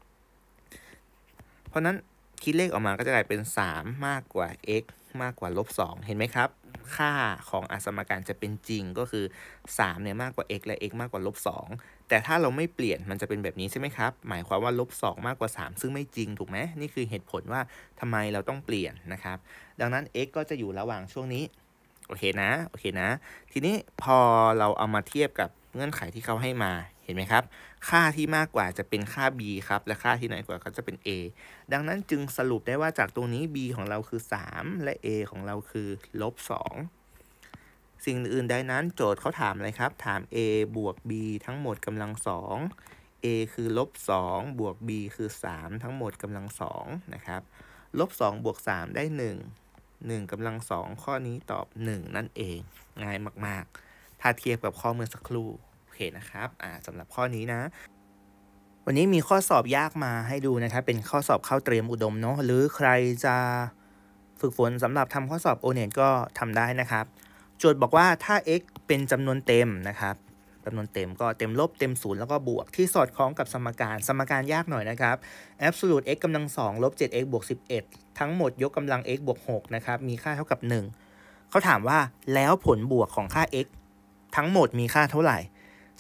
2เพราะนั้นคิดเลขออกมาก็จะกลายเป็น 3 มากกว่า x มากกว่าลบ2เห็นไหมครับค่าของอสมการจะเป็นจริงก็คือ3เนี่ยมากกว่า x และ x มากกว่าลบ2 แต่ถ้าเราไม่เปลี่ยนมันจะเป็นแบบนี้ใช่ไหมครับ หมายความว่าลบ2 มากกว่า 3 ซึ่งไม่จริงถูกไหมนี่คือเหตุผลว่าทำไมเราต้องเปลี่ยนนะครับ ดังนั้น x ก็จะอยู่ระหว่างช่วงนี้โอเคนะโอเคนะ ทีนี้พอเราเอามาเทียบกับเงื่อนไขที่เขาให้มาเห็นไหมครับค่าที่มากกว่าจะเป็นค่า b ครับ และค่าที่น้อยกว่าก็จะเป็น a ดังนั้นจึงสรุปได้ว่าจากตรงนี้ b ของเราคือ 3 และ a ของเราคือลบ2สิ่งอื่นใดนั้น โจทย์เขาถามอะไรครับ ถาม a บวก b ทั้งหมดกำลัง 2 a คือลบ2บวก b คือ 3 ทั้งหมดกำลัง 2 นะครับลบ2บวก 3 ได้ 1 1กำลัง 2 ข้อนี้ตอบ 1 นั่นเอง ง่ายมาก ๆ ถ้าเทียบกับข้อเมื่อสักครู่เคนะครับอ่าสำหรับข้อนี้นะ วันนี้มีข้อสอบยากมาให้ดูนะครับ เป็นข้อสอบเข้าเตรียมอุดมเนาะ หรือใครจะฝึกฝนสำหรับทำข้อสอบโอเน็ก็ทำได้นะครับ โจทย์บอกว่าถ้า x เป็นจำนวนเต็มนะครับ จำนวนเต็มก็เต็มลบเต็มศูนย์แล้วก็บวกที่สอดคล้องกับสมการ สมการยากหน่อยนะครับ absolute x กำลังสองลบ 7x บวก11 ทั้งหมดยกกำลัง x บวก6นะครับ มีค่าเท่ากับ 1เขาถามว่าแล้วผลบวกของค่า x ทั้งหมดมีค่าเท่าไหร่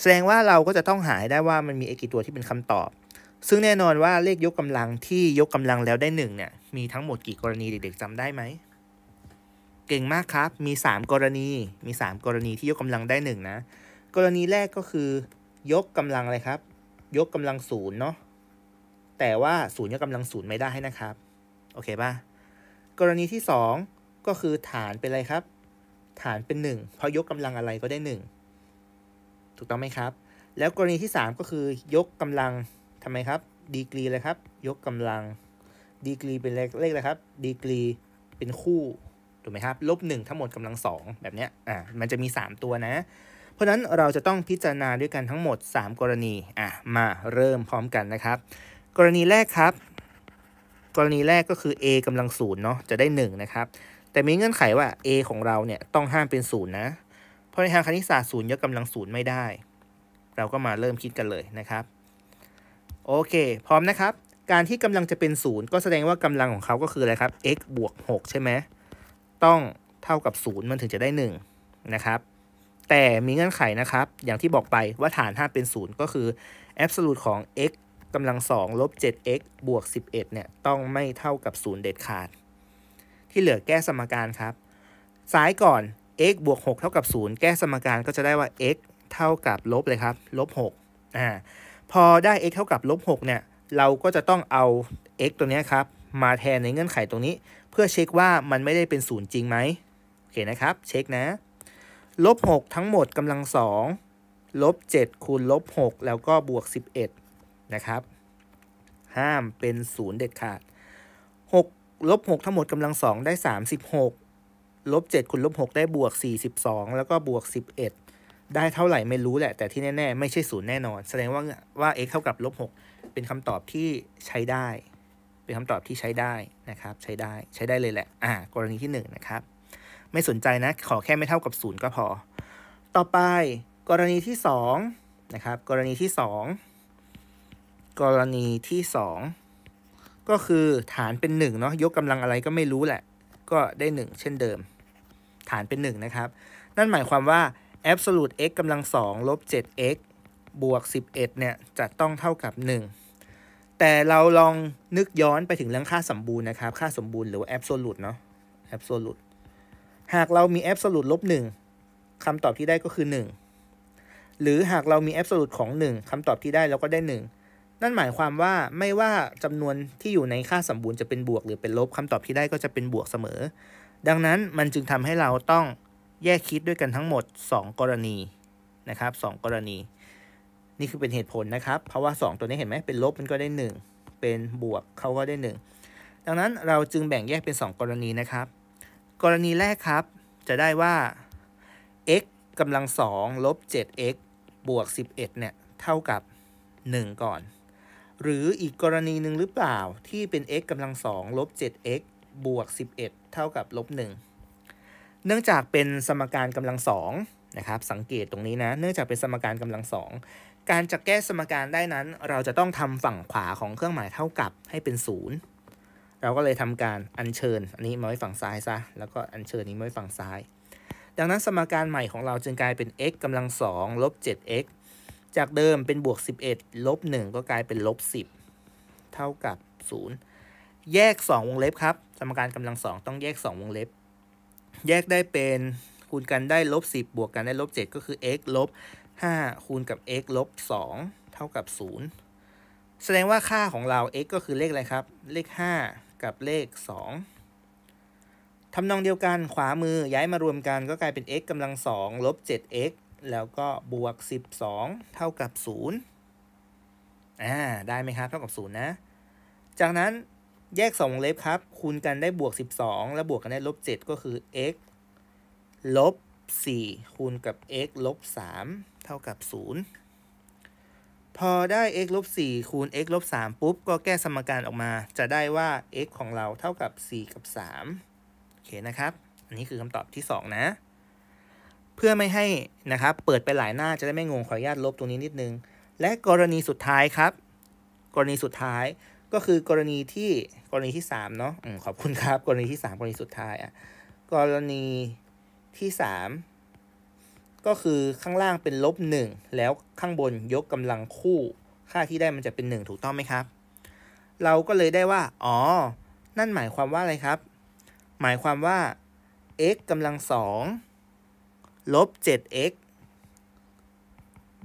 แสดงว่าเราก็จะต้องหาได้ว่ามันมีไอกี่ตัวที่เป็นคำตอบ ซึ่งแน่นอนว่าเลขยกกำลังที่ยกกำลังแล้วได้1เนี่ย มีทั้งหมดกี่ กรณีเด็กๆจำได้ไหม เก่งมากครับ มี 3 กรณี มี 3 กรณีที่ยกกำลังได้1นะ กรณีแรกก็คือ ยกกำลังอะไรครับ ยกกำลังศูนย์เนาะ แต่ว่าศูนย์ยกกำลังศูนย์ไม่ได้นะครับ โอเคป่ะ กรณีที่2ก็คือฐานเป็นอะไรครับ ฐานเป็น 1 เพราะยกกำลังอะไรก็ได้ 1ูกต้องไหมครับแล้วกรณีที่ 3 ก็คือยกกำลังทำไมครับดีกรีเลยครับยกกำลังดีกรีเป็นเลขเลขอะไรครับดีกรีเป็นคู่ถูกไหมครับลบหนึ่งทั้งหมดกำลัง2แบบเนี้ยอ่ามันจะมี 3 ตัวนะ เพราะนั้นเราจะต้องพิจารณาด้วยกันทั้งหมด 3 กรณีอ่ะมาเริ่มพร้อมกันนะครับ กรณีแรกครับ กรณีแรกก็คือ a กำลังศูนย์เนาะจะได้1นะครับแต่มีเงื่อนไขว่า a ของเราเนี่ยต้องห้ามเป็นศูนย์นะเพราะในทางคณิตศาสตร์ศูนย์ยกกำลังศูนย์ไม่ได้ เราก็มาเริ่มคิดกันเลยนะครับ โอเค พร้อมนะครับ การที่กำลังจะเป็นศูนย์ก็แสดงว่ากำลังของเขาก็คือ อะไรครับ x บวก 6 ใช่ไหมต้องเท่ากับศูนย์มันถึงจะได้1นะครับแต่มีเงื่อนไขนะครับ อย่างที่บอกไปว่าฐาน 5 เป็นศูนย์ก็คือแอบส์ลู e ของ x กำลัง2ลบ 7x บวก 11 เนี่ยต้องไม่เท่ากับ0เด็ดขาดที่เหลือแก้สมการครับ ซ้ายก่อน x บวก 6 เท่ากับ 0 แก้สมการก็จะได้ว่า x เท่ากับลบเลยครับลบ6อ่าพอได้ x เท่ากับลบ6เนี่ย เราก็จะต้องเอา x ตัวนี้ครับ มาแทนในเงื่อนไขตรงนี้ เพื่อเช็คว่ามันไม่ได้เป็นศูนย์จริงไหมโอเคนะครับเช็คนะลบ6ทั้งหมดกำลัง2ลบ7คูณลบ 6 แล้วก็บวก 11 นะครับห้ามเป็นศูนย์เด็ดขาด6ลบ6ทั้งหมดกำลัง 2 ได้ 36ลบ7คูณลบ6ได้บวก 42 แล้วก็บวก 11 ได้เท่าไหร่ไม่รู้แหละแต่ที่แน่ๆไม่ใช่ศูนย์แน่นอนแสดงว่าว่า x เท่ากับลบ6เป็นคำตอบที่ใช้ได้ เป็นคำตอบที่ใช้ได้นะครับใช้ได้ใช้ได้เลยแหละอ่ากรณีที่1นะครับไม่สนใจนะขอแค่ไม่เท่ากับศูนย์ก็พอ ต่อไปกรณีที่2นะครับกรณีที่ 2 กรณีที่ 2 ก็คือฐานเป็น1เนาะยกกำลังอะไรก็ไม่รู้แหละ ก็ได้ 1 เช่นเดิมฐานเป็น 1 นะครับ นั่นหมายความว่า absolute x กำลัง2ลบ 7x บวก11เนี่ยจะต้องเท่ากับ 1 แต่เราลองนึกย้อนไปถึงเรื่องค่าสมบูรณ์นะครับ ค่าสมบูรณ์หรือว่า absolute เนาะ absolute หากเรามี absolute ลบ 1คำตอบที่ได้ก็คือ 1 หรือหากเรามี absolute ของ 1คำตอบที่ได้เราก็ได้ 1 นั่นหมายความว่าไม่ว่าจำนวนที่อยู่ในค่าสมบูรณ์จะเป็นบวกหรือเป็นลบคำตอบที่ได้ก็จะเป็นบวกเสมอดังนั้นมันจึงทำให้เราต้องแยกคิดด้วยกันทั้งหมด 2 กรณีนะครับ2กรณี นี่คือเป็นเหตุผลนะครับ เพราะว่า 2 ตัวนี้เห็นไหมเป็นลบมันก็ได้ 1 เป็นบวกเขาก็ได้ 1 ดังนั้นเราจึงแบ่งแยกเป็น 2 กรณีนะครับกรณีแรกครับจะได้ว่า x กำลัง2ลบ 7x บวก11เนี่ยเท่ากับ 1 ก่อน หรืออีกกรณีหนึ่งหรือเปล่าที่เป็น x กำลัง2ลบ 7x บวก11เท่ากับลบ1เนื่องจากเป็นสมการกำลังสองนะครับสังเกตตรงนี้นะเนื่องจากเป็นสมการกำลังสองการจะแก้สมการได้นั้น เราจะต้องทำฝั่งขวาของเครื่องหมายเท่ากับให้เป็น 0 เราก็เลยทำการอัญเชิญ อันนี้มาไว้ฝั่งซ้ายซะแล้วก็อัญเชิญนี้มาไว้ฝั่งซ้าย ดังนั้นสมการใหม่ของเราจึงกลายเป็น x กำลังสองลบ 7x จากเดิมเป็นบวก11ลบ1ก็กลายเป็นลบ10เท่ากับ0แยก 2 วงเล็บครับ สมการกำลังสองต้องแยก 2 วงเล็บ แยกได้เป็นคูณกันได้ลบ10บวกกันได้ลบ7ก็คือ x ลบ5คูณกับ x ลบ2เท่ากับ0แสดงว่าค่าของเรา x ก็คือเลขอะไรครับ เลข 5 กับเลข 2ทำนองเดียวกันขวามือย้ายมารวมกันก็กลายเป็น x กำลังสองลบ 7x แล้วก็บวก12เท่ากับ0อ่าได้ไหมครับเท่ากับ0นะ จากนั้นแยก2งเล็บครับ คูณกันได้บวก 12แล้วบวกกันได้ลบ 7 ก็คือ x ลบ4คูณกับ x ลบ3เท่ากับ 0 พอได้ x ลบ4คูณ x ลบ3ปุ๊บก็แก้สมการออกมา จะได้ว่า x ของเราเท่ากับ 4 กับ 3 โอเคนะครับ อันนี้คือคำตอบที่ 2 นะ เพื่อไม่ให้นะครับเปิดไปหลายหน้าจะได้ไม่งงขออนุญาตลบตรงนี้นิดนึง และกรณีสุดท้ายครับ กรณีสุดท้ายก็คือกรณีที่กรณีที่สามเนาะขอบคุณครับกรณีที่สามกรณีสุดท้ายอ่ะกรณีที่สามก็คือข้างล่างเป็นลบหนึ่งแล้วข้างบนยกกำลังคู่ค่าที่ได้มันจะเป็นหนึ่งถูกต้องไหมครับ เราก็เลยได้ว่า อ๋อ นั่นหมายความว่าอะไรครับ หมายความว่า x กำลังสองลบ 7x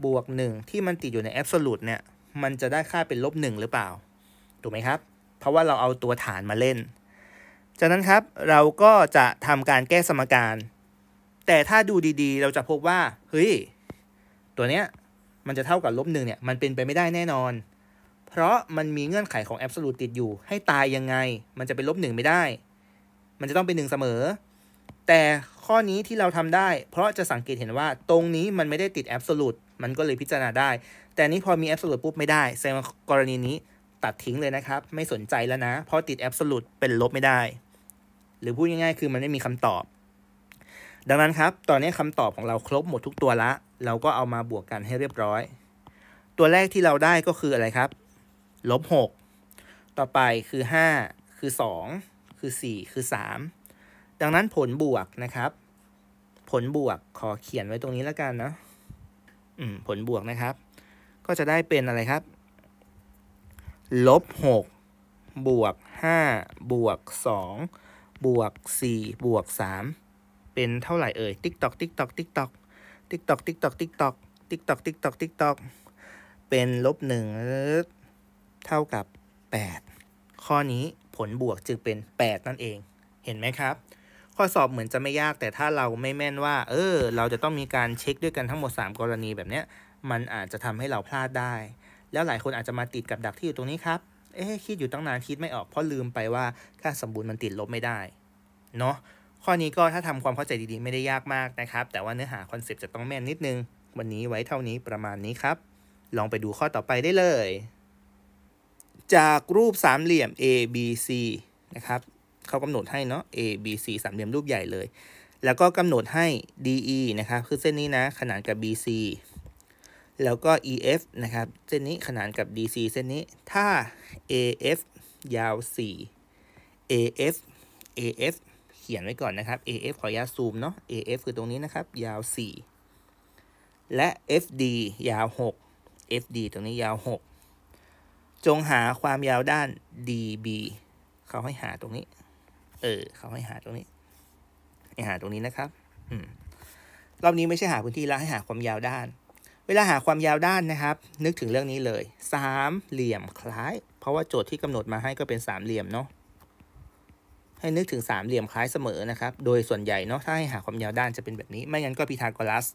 บวก 1 ที่มันติดอยู่ในแอบส์ลูดเนี่ยมันจะได้ค่าเป็นลบ 1 หรือเปล่าถูกไหมครับ เพราะว่าเราเอาตัวฐานมาเล่น จากนั้นครับเราก็จะทำการแก้สมการ แต่ถ้าดูดีๆ เราจะพบว่าเฮ้ยตัวเนี้ยมันจะเท่ากับลบหนึ่งเนี่ยมันเป็นไปไม่ได้แน่นอน เพราะมันมีเงื่อนไขของแอบสูตติดอยู่ให้ตายยังไง มันจะเป็นลบหนึ่งไม่ได้ มันจะต้องเป็นหนึ่งเสมอ แต่ข้อนี้ที่เราทำได้ เพราะจะสังเกตเห็นว่าตรงนี้มันไม่ได้ติดแอบสูตมันก็เลยพิจารณาได้ แต่นี้พอมีแอบสูตปุ๊บไม่ได้แสดงกรณีนี้ตัดทิ้งเลยนะครับ ไม่สนใจแล้วนะเพราะติดแอบสูตเป็นลบไม่ได้ หรือพูดง่ายๆคือมันไม่มีคำตอบ ดังนั้นครับ ตอนนี้คำตอบของเราครบหมดทุกตัวละ เราก็เอามาบวกกันให้เรียบร้อย ตัวแรกที่เราได้ก็คืออะไรครับ ลบหกต่อไปคือ 5 คือ 2 คือ 4 คือ 3 ดังนั้นผลบวกนะครับ ผลบวกขอเขียนไว้ตรงนี้แล้วกันนะอืมผลบวกนะครับ ก็จะได้เป็นอะไรครับลบหกบวกห้าบวกสองบวกสี่บวกสามเป็นเท่าไหร่เอ่ยติ๊กตอกติ๊กตอกติ๊กตอกติ๊กตอกติ๊กตอกติ๊กตอกติ๊กตอกติ๊กตอกติ๊กตอกเป็นลบหนึ่งเท่ากับแปดข้อนี้ผลบวกจึงเป็นแปดนั่นเองเห็นไหมครับ ข้อสอบเหมือนจะไม่ยากแต่ถ้าเราไม่แม่นว่า เออเราจะต้องมีการเช็คด้วยกันทั้งหมด 3 กรณีแบบนี้ มันอาจจะทำให้เราพลาดได้แล้วหลายคนอาจจะมาติดกับดักที่อยู่ตรงนี้ครับ เอ๊คิดอยู่ตั้งนานคิดไม่ออก เพราะลืมไปว่าค่าสมบูรณ์มันติดลบไม่ได้ เนาะ ข้อนี้ก็ถ้าทำความเข้าใจดีๆ ไม่ได้ยากมากนะครับ แต่ว่าเนื้อหาคอนเซปต์จะต้องแม่นนิดนึง วันนี้ไว้เท่านี้ประมาณนี้ครับ ลองไปดูข้อต่อไปได้เลย จากรูปสามเหลี่ยม ABC นะครับเขากำหนดให้เนาะ ABC สามเหลี่ยมรูปใหญ่เลยแล้วก็กำหนดให้ DE นะครับคือเส้นนี้นะ ขนานกับ BC แล้วก็ EF นะครับเส้นนี้ขนานกับ DC เส้นนี้ ถ้า AF ยาว4 AF AF เขียนไว้ก่อนนะครับ AF ขอยาซูมเนาะ AF คือตรงนี้นะครับยาว 4 และ FD ยาว6 FD ตรงนี้ยาว6จงหาความยาวด้าน DB เขาให้หาตรงนี้เออเขาให้หาตรงนี้ให้หาตรงนี้นะครับอืมรอบนี้ไม่ใช่หาพื้นที่แล้วให้หาความยาวด้านเวลาหาความยาวด้านนะครับ นึกถึงเรื่องนี้เลยสามเหลี่ยมคล้าย เพราะว่าโจทย์ที่กำหนดมาให้ก็เป็นสามเหลี่ยมเนาะให้นึกถึงสามเหลี่ยมคล้ายเสมอนะครับโดยส่วนใหญ่เนาะถ้าให้หาความยาวด้านจะเป็นแบบนี้ ไม่งั้นก็พีทาโกรัส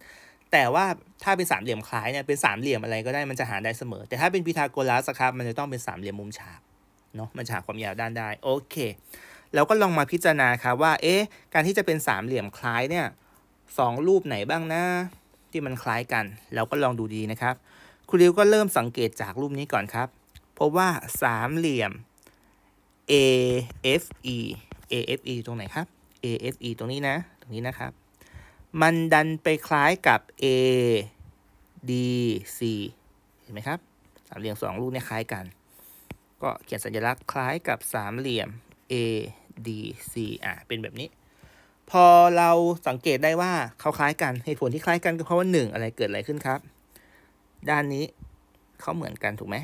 แต่ว่าถ้าเป็นสามเหลี่ยมคล้ายเนี่ยเป็นสามเหลี่ยมอะไรก็ได้มันจะหาได้เสมอ แต่ถ้าเป็นพีทาโกรัสครับมันจะต้องเป็นสามเหลี่ยมมุมฉากเนาะมันจะหาความยาวด้านได้โอเค แล้วก็ลองมาพิจารณาครับว่าเอ๊ะการที่จะเป็นสามเหลี่ยมคล้ายเนี่ยสองรูปไหนบ้างนะที่มันคล้ายกันเราก็ลองดูดีนะครับ ครูริวก็เริ่มสังเกตจากรูปนี้ก่อนครับ พบว่าสามเหลี่ยม AFE AFE ตรงไหนครับ AFE ตรงนี้นะตรงนี้นะครับ มันดันไปคล้ายกับ ADC เห็นไหมครับสามเหลี่ยมสองรูปเนี่ยคล้ายกัน ก็เขียนสัญลักษณ์คล้ายกับสามเหลี่ยม ADC อ่ะเป็นแบบนี้พอเราสังเกตได้ว่าเขาคล้ายกันเหตุผลที่คล้ายกันก็เพราะว่าหนึ่งอะไรเกิดอะไรขึ้นครับ ด้านนี้เขาเหมือนกันถูกไหม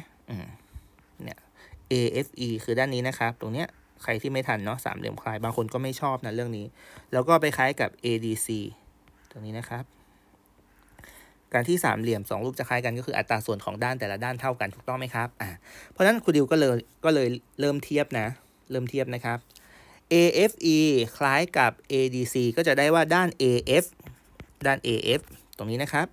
เนี่ย a f e คือด้านนี้นะครับ ตรงเนี้ย ใครที่ไม่ทันเนาะสามเหลี่ยมคลาย บางคนก็ไม่ชอบนะเรื่องนี้ แล้วก็ไปคล้ายกับ ADC ตรงนี้นะครับ การที่สามเหลี่ยมสองรูปจะคล้ายกันก็คืออัตราส่วนของด้านแต่ละด้านเท่ากันถูกต้องไหมครับ อ่าเพราะฉะนั้นครูดิวก็เลยก็เลยเริ่มเทียบนะเริ่มเทียบนะครับ AFE คล้ายกับ ADC ก็จะได้ว่าด้าน AF ด้าน AF ตรงนี้นะครับ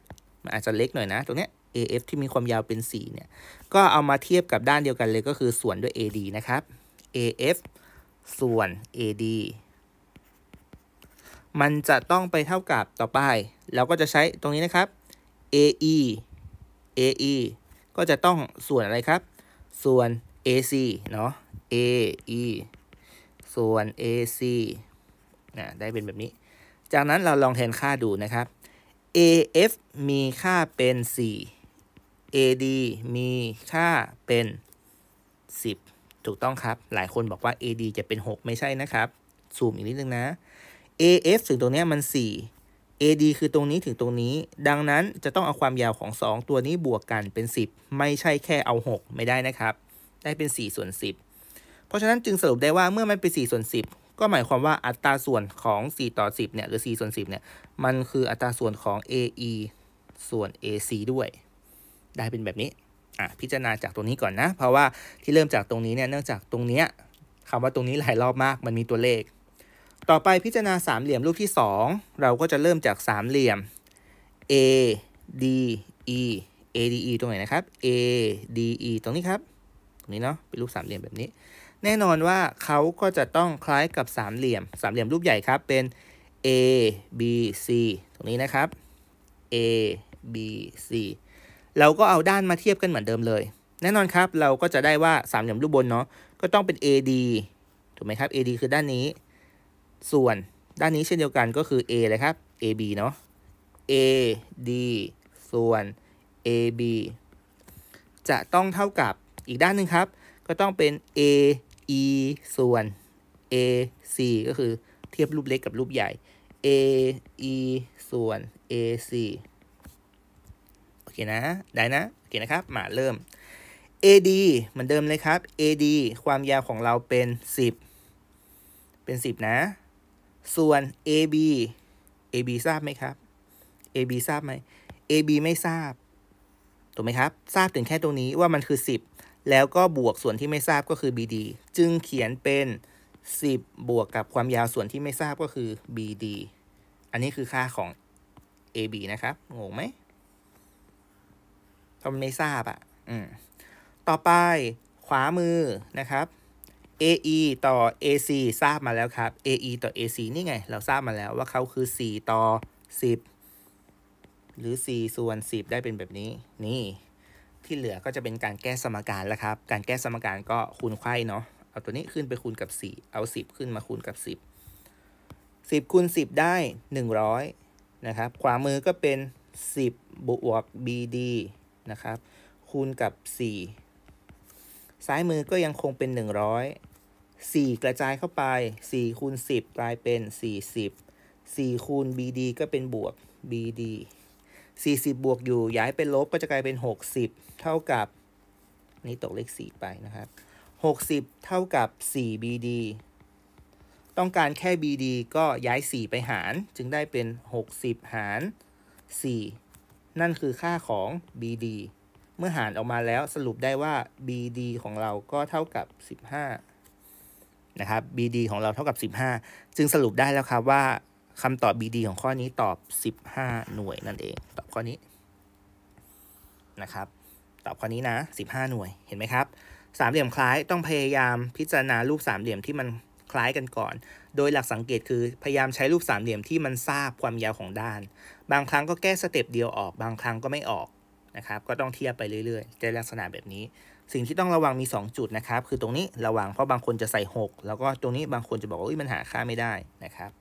มันอาจจะเล็กหน่อยนะ ตรงเนี้ย AF ที่มีความยาวเป็น4เนี่ย ก็เอามาเทียบกับด้านเดียวกันเลยก็คือส่วนด้วย AD นะครับ AF ส่วน AD มันจะต้องไปเท่ากับต่อไป เราก็จะใช้ตรงนี้นะครับ AE AE ก็จะต้องส่วนอะไรครับ ส่วน AC เนาะ AE ส่วน AC นะได้เป็นแบบนี้ จากนั้นเราลองแทนค่าดูนะครับ AF มีค่าเป็น 4 AD มีค่าเป็น 10 ถูกต้องครับ หลายคนบอกว่า AD จะเป็น 6 ไม่ใช่นะครับซูมอีกนิดนึงนะ AF ถึงตรงนี้มัน 4 AD คือตรงนี้ถึงตรงนี้ ดังนั้นจะต้องเอาความยาวของ 2 ตัวนี้บวกกันเป็น 10 ไม่ใช่แค่เอา 6 ไม่ได้นะครับ ได้เป็น 4 ส่วน 10เพราะฉะนั้นจึงสรุปได้ว่าเมื่อมันเป็น4ส่วน10 ก็หมายความว่าอัตราส่วนของ 4 ต่อ10เนี่ยหรือ4ส่วน10เนี่ยมันคืออัตราส่วนของ AE ส่วน AC ด้วย ได้เป็นแบบนี้อ่ะพิจารณาจากตรงนี้ก่อนนะ เพราะว่าที่เริ่มจากตรงนี้เนี่ยเนื่องจากตรงเนี้ยคำว่าตรงนี้หลายรอบมากมันมีตัวเลข ต่อไปพิจารณาสามเหลี่ยมรูปที่2เราก็จะเริ่มจากสามเหลี่ยม A D E A D E ตรงไหนนะครับ A D E ตรงนี้ครับตรงนี้เนาะเป็นรูปสามเหลี่ยมแบบนี้แน่นอนว่าเขาก็จะต้องคล้ายกับสามเหลี่ยม สามเหลี่ยมรูปใหญ่ครับเป็น A B C ตรงนี้นะครับ A B C เราก็เอาด้านมาเทียบกันเหมือนเดิมเลย แน่นอนครับเราก็จะได้ว่าสามเหลี่ยมรูปบนเนาะก็ต้องเป็น AD ถูกไหมครับ AD คือด้านนี้ ส่วนด้านนี้เช่นเดียวกันก็คือ A เลยครับ AB เนาะ AD ส่วน AB จะต้องเท่ากับอีกด้านหนึ่งครับ ก็ต้องเป็น a e ส่วน a c ก็คือเทียบรูปเล็กกับรูปใหญ่ a e ส่วน a c โอเคนะ ได้นะ โอเคนะครับ มาเริ่ม AD เหมือนเดิมเลยครับ AD ความยาวของเราเป็น 10 เป็น 10 นะ ส่วน AB AB ทราบไหมครับ AB ทราบไหม AB ไม่ทราบ ถูกไหมครับ ทราบถึงแค่ตรงนี้ว่ามันคือ 10แล้วก็บวกส่วนที่ไม่ทราบก็คือ BD จึงเขียนเป็น 10 บวกกับความยาวส่วนที่ไม่ทราบก็คือ BD อันนี้คือค่าของ AB นะครับ งงไหมทำไมไม่ทราบอะ่ะ อืม ต่อไปขวามือนะครับ AE ต่อ AC ทราบมาแล้วครับ AE ต่อ AC นี่ไง เราทราบมาแล้ว ว่าเขาคือ 4 ต่อ 10 หรือ 4 ส่วน 10 ได้เป็นแบบนี้ นี่ที่เหลือก็จะเป็นการแก้สมการแล้วครับ การแก้สมการก็คูณไข่เนาะ เอาตัวนี้ขึ้นไปคูณกับ 4 เอา 10 ขึ้นมาคูณกับ 10 10คูณ10 ได้ 100นะครับ ขวามือก็เป็น 10บวก bd นะครับคูณกับ 4 ซ้ายมือก็ยังคงเป็น 100 4 กระจายเข้าไป4คูณ10กลายเป็น 40 4คูณ bd ก็เป็นบวก bd 40 บวกอยู่ย้ายเป็นลบก็จะกลายเป็น 60 เท่ากับ นี่ตกเลข 4 ไปนะครับ 60 เท่ากับ 4bd ต้องการแค่ bd ก็ย้าย 4 ไปหารจึงได้เป็น 60 หาร 4 นั่นคือค่าของ bd เมื่อหารออกมาแล้วสรุปได้ว่า bd ของเราก็เท่ากับ 15นะครับ BD ของเราเท่ากับ 15 จึงสรุปได้แล้วครับว่าคำตอบ BD ของข้อนี้ตอบ 15 หน่วยนั่นเองตอบข้อนี้นะครับ ตอบข้อนี้นะ 15 หน่วยเห็นไหมครับ สามเหลี่ยมคล้ายต้องพยายามพิจารณารูปสามเหลี่ยมที่มันคล้ายกันก่อน โดยหลักสังเกตคือพยายามใช้รูปสามเหลี่ยมที่มันทราบความยาวของด้าน บางครั้งก็แก้สเต็ปเดียวออก บางครั้งก็ไม่ออกนะครับ ก็ต้องเทียบไปเรื่อยๆจะลักษณะแบบนี้ สิ่งที่ต้องระวังมี 2 จุดนะครับ คือตรงนี้ระวังเพราะบางคนจะใส่ 6 แล้วก็ตรงนี้บางคนจะบอกว่ามันหาค่าไม่ได้นะครับ